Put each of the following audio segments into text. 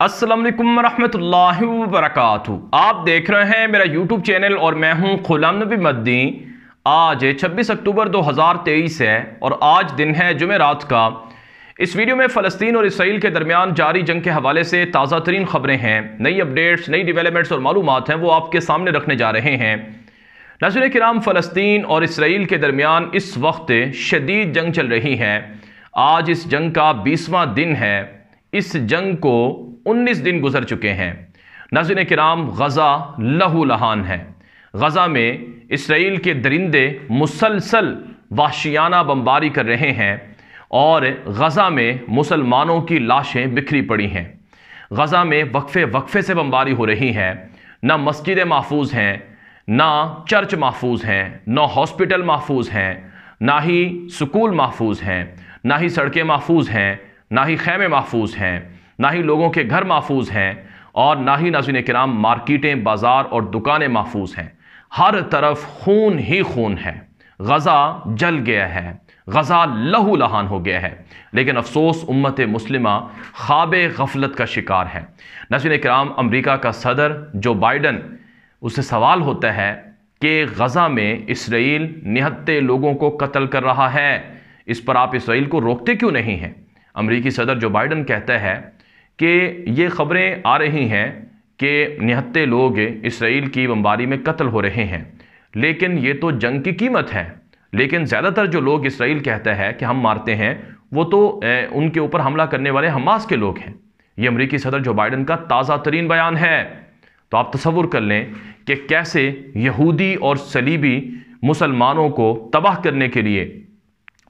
असलम वरहमतुल्लाहि वरक आप देख रहे हैं मेरा यूट्यूब चैनल और मैं हूं खुलाम नबी मद्दी आज 26 अक्टूबर 2023 है और आज दिन है जुमेरात का इस वीडियो में फ़लस्तीन और इसराइल के दरमियान जारी जंग के हवाले से ताज़ा तरीन खबरें हैं नई अपडेट्स नई डिवेलपमेंट्स और मालूम हैं वो आपके सामने रखने जा रहे हैं नजर कराम फ़लस्तीन और इसराइल के दरमियान इस वक्त शदीद जंग चल रही है आज इस जंग का बीसवा दिन है इस जंग को 19 दिन गुजर चुके हैं नजर कराम गज़ा लहू लहान है गज़ा में इसराइल के दरिंदे मुसलसल वाशियाना बमबारी कर रहे हैं और गज़ा में मुसलमानों की लाशें बिखरी पड़ी हैं गज़ा में वक्फे वक्फे से बमबारी हो रही हैं ना मस्जिदें महफूज हैं ना चर्च महफूज हैं ना हॉस्पिटल महफूज हैं ना ही स्कूल महफूज हैं ना ही सड़कें महफूज हैं ना ही खैमे महफूज हैं ना ही लोगों के घर महफूज हैं और ना ही नाजिन कराम मार्केटें बाज़ार और दुकानें महफूज हैं हर तरफ खून ही खून है गज़ा जल गया है गज़ा लहू लहान हो गया है लेकिन अफसोस उम्मत मुस्लिमा ख्वाब गफलत का शिकार है नसिन कराम अमरीका का सदर जो बाइडन उससे सवाल होता है कि गज़ा में इसराइल निहत्ते लोगों को कत्ल कर रहा है इस पर आप इसराइल को रोकते क्यों नहीं हैं अमरीकी सदर जो बाइडन कहता है कि ये खबरें आ रही हैं कि निहत्ते लोग इसराइल की बमबारी में कत्ल हो रहे हैं लेकिन ये तो जंग की कीमत है लेकिन ज़्यादातर जो लोग इसराइल कहता है कि हम मारते हैं वो तो उनके ऊपर हमला करने वाले हमास के लोग हैं ये अमरीकी सदर जो बाइडन का ताज़ा तरीन बयान है तो आप तस्वुर कर लें कि कैसे यहूदी और सलीबी मुसलमानों को तबाह करने के लिए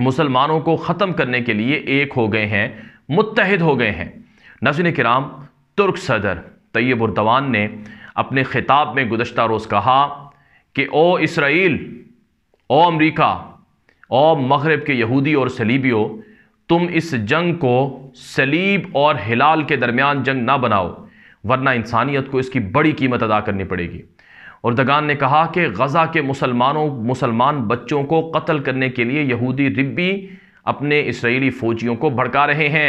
मुसलमानों को ख़त्म करने के लिए एक हो गए हैं मुतहद हो गए हैं नजन कराम तुर्क सदर तैयब उर्दवान ने अपने ख़िताब में गुजशत रोज़ कहा कि ओ इसराइल ओ अमरीका ओ मगरब के यहूदी और सलीबियों तुम इस जंग को सलीब और हिलाल के दरमियान जंग ना बनाओ वरना इंसानियत को इसकी बड़ी कीमत अदा करनी पड़ेगी और दगान ने कहा कि गज़ा के मुसलमानों मुसलमान बच्चों को कत्ल करने के लिए यहूदी रिब्बी अपने इसराइली फ़ौजियों को भड़का रहे हैं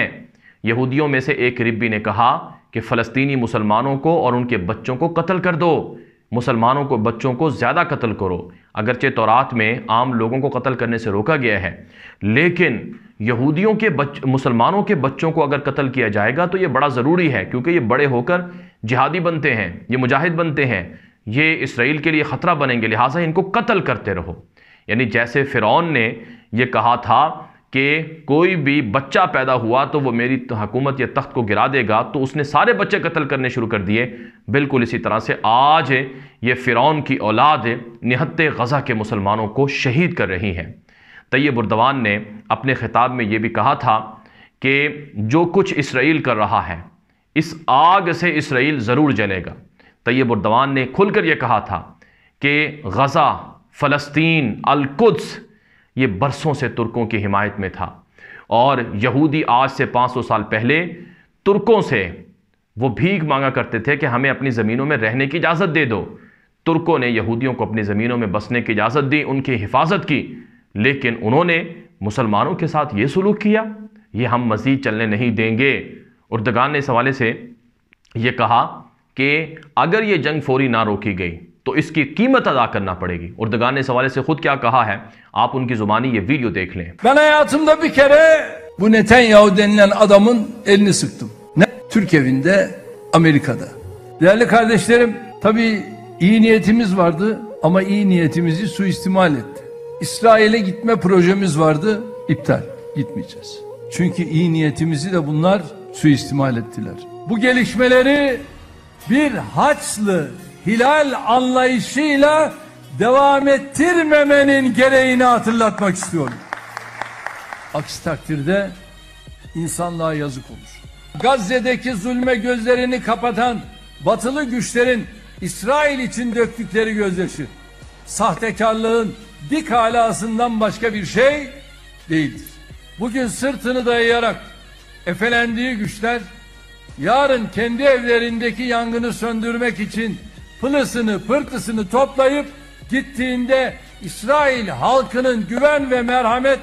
यहूदियों में से एक रिब्बी ने कहा कि फ़लस्तीनी मुसलमानों को और उनके बच्चों को कत्ल कर दो मुसलमानों को बच्चों को ज़्यादा कत्ल करो अगरचे तौरात में आम लोगों को कत्ल करने से रोका गया है लेकिन यहूदियों के बच मुसलमानों के बच्चों को अगर कत्ल किया जाएगा तो ये बड़ा ज़रूरी है क्योंकि ये बड़े होकर जिहादी बनते हैं ये मुजाहिद बनते हैं ये इसराइल के लिए ख़तरा बनेंगे लिहाजा इनको कत्ल करते रहो यानी जैसे फ़िरौन ने यह कहा था कि कोई भी बच्चा पैदा हुआ तो वो मेरी हकूमत या तख्त को गिरा देगा तो उसने सारे बच्चे कत्ल करने शुरू कर दिए बिल्कुल इसी तरह से आज ये फ़िरौन की औलाद निहत्ते गज़ा के मुसलमानों को शहीद कर रही हैं उर्दवान ने अपने ख़िताब में ये भी कहा था कि जो कुछ इसराइल कर रहा है इस आग से इसराइल ज़रूर जलेगा उर्दवान ने खुलकर यह कहा था कि गज़ा फ़लस्तीन अलकुद्स ये बरसों से तुर्कों की हिमायत में था और यहूदी आज से 500 साल पहले तुर्कों से वो भीख मांगा करते थे कि हमें अपनी ज़मीनों में रहने की इजाज़त दे दो तुर्कों ने यहूदियों को अपनी ज़मीनों में बसने की इजाज़त दी उनकी हिफाजत की लेकिन उन्होंने मुसलमानों के साथ ये सलूक किया ये हम मज़ीद चलने नहीं देंगे उर्दगान ने इस हवाले से ये कहा कि अगर ये जंग फौरी ना रोकी गई तो इसकी कीमत अदा करना पड़ेगी उर्दगान ने इस हवाले से खुद क्या कहा है आप उनकी जुबानी ये वीडियो देख लें Ben hayatımda bir kere bu Netanyahu denilen adamın elini sıktım. Ne? Türk evinde, Amerika'da. Değerli kardeşlerim, tabii iyi niyetimiz vardı ama iyi niyetimizi suistimal etti. İsrail'e gitme projemiz vardı, iptal. Gitmeyeceğiz. Çünkü iyi niyetimizi de bunlar suistimal ettiler. Bu gelişmeleri bir Haçlı hilal anlayışıyla devam ettirmemenin gereğini hatırlatmak istiyorum. Aksi takdirde insanlığa yazık olur. Gazze'deki zulme gözlerini kapatan batılı güçlerin İsrail için döktükleri gözyaşı sahtekarlığın dik halasından başka bir şey değildir. Bugün sırtını dayayarak efelendiği güçler yarın kendi evlerindeki yangını söndürmek için pılısını pırtısını toplayıp gittiğinde İsrail halkının güven ve merhamet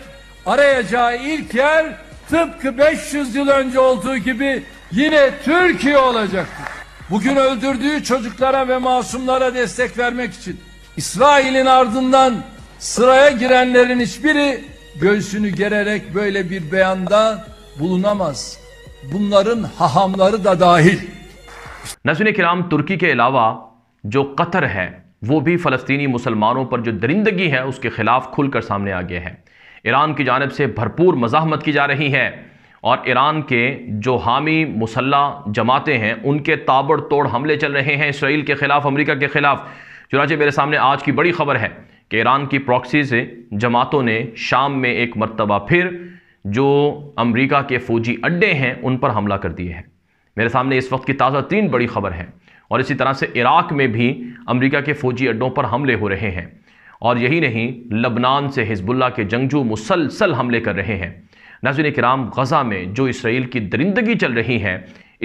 arayacağı ilk yer tıpkı 500 yıl önce olduğu gibi yine Türkiye olacaktır. Bugün öldürdüğü çocuklara ve masumlara destek vermek için İsrail'in ardından sıraya girenlerin hiçbiri göğsünü gererek böyle bir beyanda bulunamaz. Bunların hahamları da dahil. Nasune kiram Türkiye'ye ilave. जो Qatar है वो भी फ़लस्तनी मुसलमानों पर जो दरिंदगी है उसके ख़िलाफ़ खुलकर सामने आ गया है ईरान की जानब से भरपूर मजामत की जा रही है और ईरान के जो हामी मुसल्ला जमातें हैं उनके ताबड़तोड़ हमले चल रहे हैं इसराइल के ख़िलाफ़ अमरीका के ख़िलाफ़ चुनाचे मेरे सामने आज की बड़ी खबर है कि ईरान की प्रॉक्सी से जमातों ने शाम में एक मरतबा फिर जो अमरीका के फौजी अड्डे हैं उन पर हमला कर दिए हैं मेरे सामने इस वक्त की ताज़ा तीन बड़ी खबर है और इसी तरह से इराक में भी अमेरिका के फौजी अड्डों पर हमले हो रहे हैं और यही नहीं लबनान से हिजबुल्ला के जंगजू मुसलसल हमले कर रहे हैं नाजिन कराम गज़ा में जो इसराइल की दरिंदगी चल रही है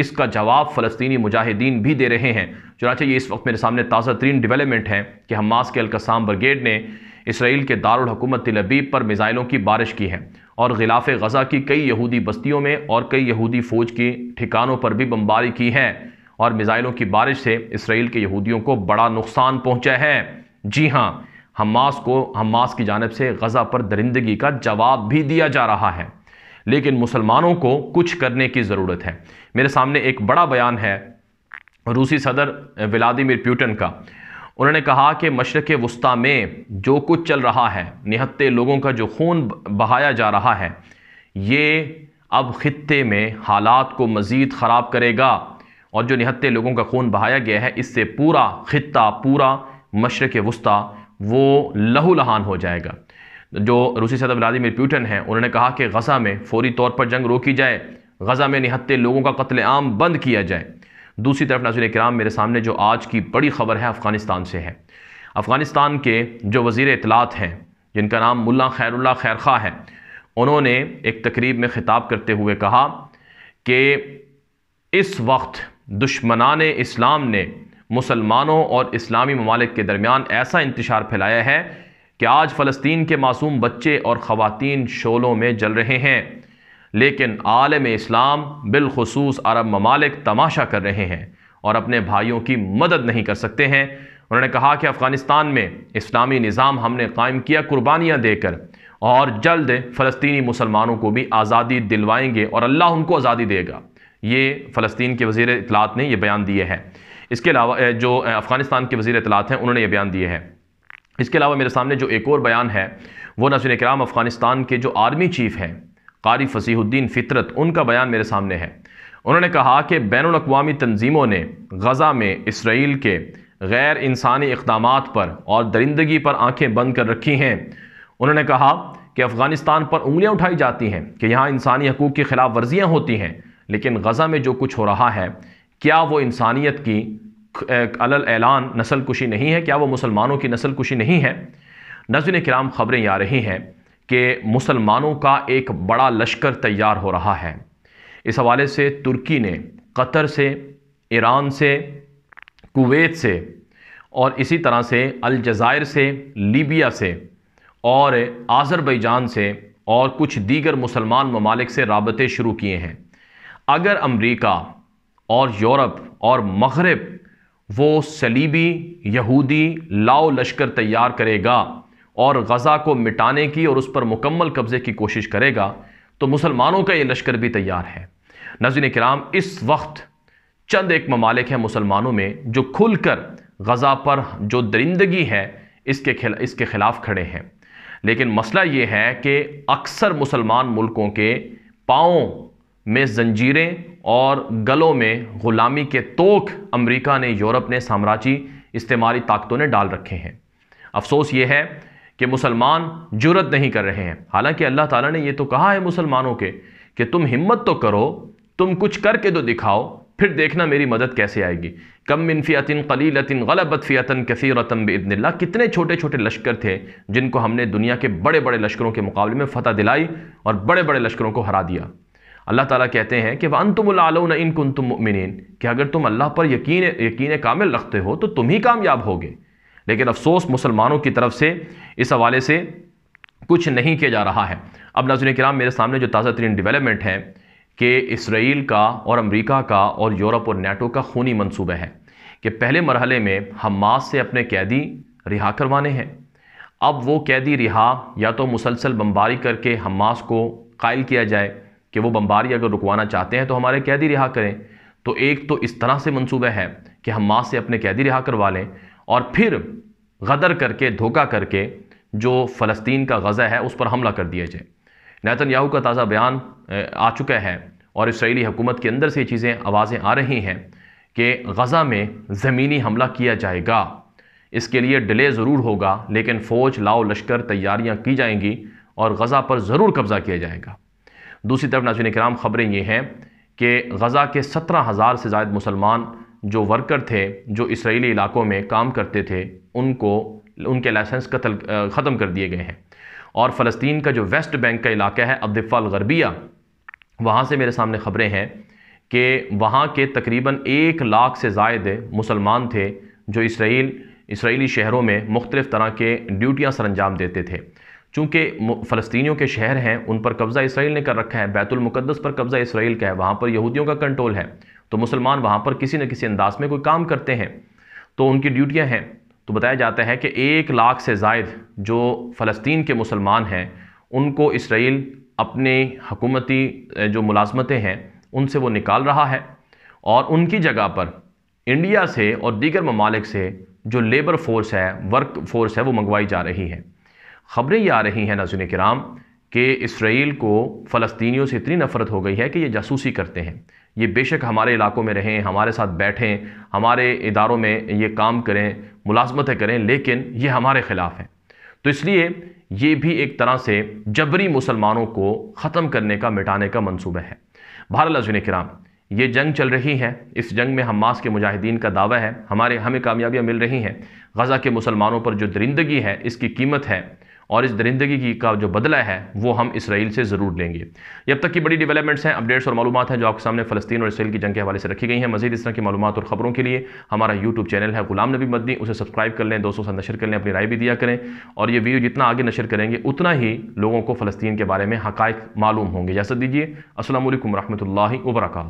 इसका जवाब फ़लस्तनी मुजाहिदीन भी दे रहे हैं चुनाचे ये इस वक्त मेरे सामने ताज़ा तरीन डेवलपमेंट है कि हमास के अलकसाम ब्रिगेड ने इसराइल के दारकूमत तलबीब पर मिज़ाइलों की बारिश की है और गिलाफ गज़ा की कई यहूदी बस्तियों में और कई यहूदी फ़ौज के ठिकानों पर भी बमबारी की है और मिज़ाइलों की बारिश से इसराइल के यहूदियों को बड़ा नुकसान पहुँचा है जी हाँ हमास को हमास की जानब से गज़ा पर दरिंदगी का जवाब भी दिया जा रहा है लेकिन मुसलमानों को कुछ करने की ज़रूरत है मेरे सामने एक बड़ा बयान है रूसी सदर व्लादिमिर प्यूटन का उन्होंने कहा कि मशरक़ वस्ती में जो कुछ चल रहा है निहत्ते लोगों का जो खून बहाया जा रहा है ये अब ख़त्े में हालात को मज़ीद ख़राब करेगा और जो निहत्ते लोगों का खून बहाया गया है इससे पूरा खत्ता पूरा मशरक़ वस्ती वो लहूलहान हो जाएगा जो रूसी सदर व्लादिमिर प्यूटन हैं उन्होंने कहा कि गज़ा में फौरी तौर पर जंग रोकी जाए गज़ा में निहत्ते लोगों का कत्ल आम बंद किया जाए दूसरी तरफ नजर कराम मेरे सामने जो आज की बड़ी ख़बर है अफ़गानिस्तान से है अफ़गानिस्तान के जो वजीर इतलात हैं जिनका नाम मुला खैरुल्ला खैरखा है उन्होंने एक तकरीब में ख़िताब करते हुए कहा कि इस वक्त दुश्मनान इस्लाम ने मुसलमानों और इस्लामी ममालिक के दरमियान ऐसा इंतशार फैलाया है कि आज फ़लस्तीन के मासूम बच्चे और ख़वान शोलों में जल रहे हैं लेकिन आलम इस्लाम बिलखसूस अरब ममालिक तमाशा कर रहे हैं और अपने भाइयों की मदद नहीं कर सकते हैं उन्होंने कहा कि अफ़गानिस्तान में इस्लामी निज़ाम हमने कायम किया कुर्बानियाँ देकर और जल्द फ़लस्तनी मुसलमानों को भी आज़ादी दिलवाएंगे और अल्लाह उनको आज़ादी देगा ये फ़लस्तीन के वज़ी इतलात ने यह बयान दिए हैं इसके अलावा जो अफ़गानिस्तान के वज़ी इतलात हैं उन्होंने ये बयान दिए हैं इसके अलावा मेरे सामने जो एक और बयान है वो नसर कराम अफ़गानिस्तान के जो आर्मी चीफ़ हैं कारी फ़सीहुद्दीन फ़ितरत उनका बयान मेरे सामने है उन्होंने कहा कि बैन अवी तनजीमों ने गज़ा में इसराइल के गैर इंसानी इकदाम पर और दरिंदगी पर आँखें बंद कर रखी हैं उन्होंने कहा कि अफ़गानिस्तान पर उंगलियाँ उठाई जाती हैं कि यहाँ इंसानी हकूक़ की खिलाफ वर्जियाँ होती हैं लेकिन गज़ा में जो कुछ हो रहा है क्या वो इंसानियत की अलल ऐलान नस्ल कुशी नहीं है क्या वो मुसलमानों की नस्ल कुशी नहीं है नजर कराम ख़बरें आ रही हैं कि मुसलमानों का एक बड़ा लश्कर तैयार हो रहा है इस हवाले से तुर्की ने कतर से ईरान से कुवैत से और इसी तरह से अलजायर से लीबिया से और आज़रबैजान से और कुछ दीगर मुसलमान ममालिक से रबते शुरू किए हैं अगर अमेरिका और यूरोप और मगरब वो सलीबी यहूदी लाओ लश्कर तैयार करेगा और गज़ा को मिटाने की और उस पर मुकम्मल कब्ज़े की कोशिश करेगा तो मुसलमानों का ये लश्कर भी तैयार है नजीन कराम इस वक्त चंद एक ममालिक हैं मुसलमानों में जो खुल कर गज़ा पर जो दरिंदगी है इसके खिला इसके ख़िलाफ़ खड़े हैं लेकिन मसला ये है कि अक्सर मुसलमान मुल्कों के पाँव में जंजीरें और गलों में ग़ुलामी के तोक अमेरिका ने यूरोप ने साम्राज्य इस्तेमाली ताकतों ने डाल रखे हैं अफसोस ये है कि मुसलमान जुरत नहीं कर रहे हैं हालांकि अल्लाह ताला ने यह तो कहा है मुसलमानों के कि तुम हिम्मत तो करो तुम कुछ करके तो दिखाओ फिर देखना मेरी मदद कैसे आएगी कम मिनफ़ियतिन कलीलतिन गलबत कफ़ी कसीरतम बदनला कितने छोटे छोटे लश्कर थे जिनको हमने दुनिया के बड़े बड़े लश्करों के मुकाबले में फ़तह दिलाई और बड़े बड़े लश्करों को हरा दिया अल्लाह ताला कहते हैं कि वंतुमलाउन इन कुन तुम कि अगर तुम अल्लाह पर यकीन यकीन कामिल रखते हो तो तुम ही कामयाब होगे लेकिन अफसोस मुसलमानों की तरफ से इस हवाले से कुछ नहीं किया जा रहा है अब नाजुन कराम मेरे सामने जो ताज़ा तरीन डिवेलपमेंट है कि इसराइल का और अमरीका का और यूरोप और नेटो का खूनी मनसूबा है कि पहले मरहले में हमास से अपने कैदी रिहा करवाने हैं अब वो कैदी रिहा या तो मुसलसल बम्बारी करके हमास को कायल किया जाए कि वो बम्बारी अगर रुकवाना चाहते हैं तो हमारे कैदी रिहा करें तो एक तो इस तरह से मनसूबा है कि हम माँ से अपने कैदी रिहा करवा लें और फिर गदर करके धोखा करके जो फ़लस्तीन का गज़ा है उस पर हमला कर दिया जाए नैतन याहू का ताज़ा बयान आ चुका है और इसराइली हुकूमत के अंदर से चीज़ें आवाज़ें आ रही हैं कि गज़ा में ज़मीनी हमला किया जाएगा इसके लिए डिले ज़रूर होगा लेकिन फ़ौज लाओ लश्कर तैयारियाँ की जाएंगी और गज़ा पर ज़रूर कब्ज़ा किया जाएगा दूसरी तरफ नाजिन कराम ख़बरें ये हैं कि गज़ा के सत्रह हज़ार से जायद मुसलमान जो वर्कर थे जो इसराइली इलाकों में काम करते थे उनको उनके लाइसेंस कतल ख़त्म कर दिए गए हैं और फ़लस्तीन का जो वेस्ट बैंक का इलाका है अब्दफ़ाल गरबिया वहाँ से मेरे सामने ख़बरें हैं कि वहाँ के तकरीबन एक लाख से जायद मुसलमान थे जो इसराइल इसराइली शहरों में मुख्तलिफ़ तरह के ड्यूटियाँ सर अंजाम देते थे चूँकि फ़लस्तियों के शहर हैं उन पर कब्ज़ा इसराइल ने कर रखा है बैतुलमक़दस पर कब्ज़ा इसराइल का है वहाँ पर यहूदियों का कंट्रोल है तो मुसलमान वहाँ पर किसी न किसी अंदाज में कोई काम करते हैं तो उनकी ड्यूटियाँ हैं तो बताया जाता है कि एक लाख से जायद जो फ़लस्तीन के मुसलमान हैं उनको इसराइल अपने हकूमती जो मुलाजमतें हैं उनसे वो निकाल रहा है और उनकी जगह पर इंडिया से और दीगर ममालिक से जो लेबर फोर्स है वर्क फोर्स है वो मंगवाई जा रही है ख़बरें ये आ रही हैं नाजुन कराम कि इसराइल को फ़लस्तियों से इतनी नफ़रत हो गई है कि ये जासूसी करते हैं ये बेशक हमारे इलाकों में रहें हमारे साथ बैठें हमारे इदारों में ये काम करें मुलाजमतें करें लेकिन ये हमारे ख़िलाफ़ हैं तो इसलिए ये भी एक तरह से जबरी मुसलमानों को ख़त्म करने का मिटाने का मनसूबा है भारत लजुन कराम ये जंग चल रही है इस जंग में हमास के मुजाहिदीन का दावा है हमारे हमें कामयाबियाँ मिल रही हैं गज़ा के मुसलमानों पर जो दरिंदगी है इसकी कीमत है और इस दरिंदगी की का जो बदला है वो हम इसराइल से ज़रूर लेंगे जब तक की बड़ी डेवलपमेंट्स हैं अपडेट्स और मालूम हैं जो आपके सामने फ़लस्तीन और इसराइल की जंग के हवाले से रखी गई हैं मजीद इस तरह की मालूम और खबरों के लिए हमारा यूट्यूब चैनल है गुलाम नबी मदनी उसे सब्सक्राइब कर लें दोस्तों से नशर कर लें अपनी राय भी दिया करें और ये वीडियो जितना आगे नशर करेंगे उतना ही लोगों को फ़लस्तीन के बारे में हक़ मालूम होंगे इजाज़त दीजिए असल वरहमल वर्का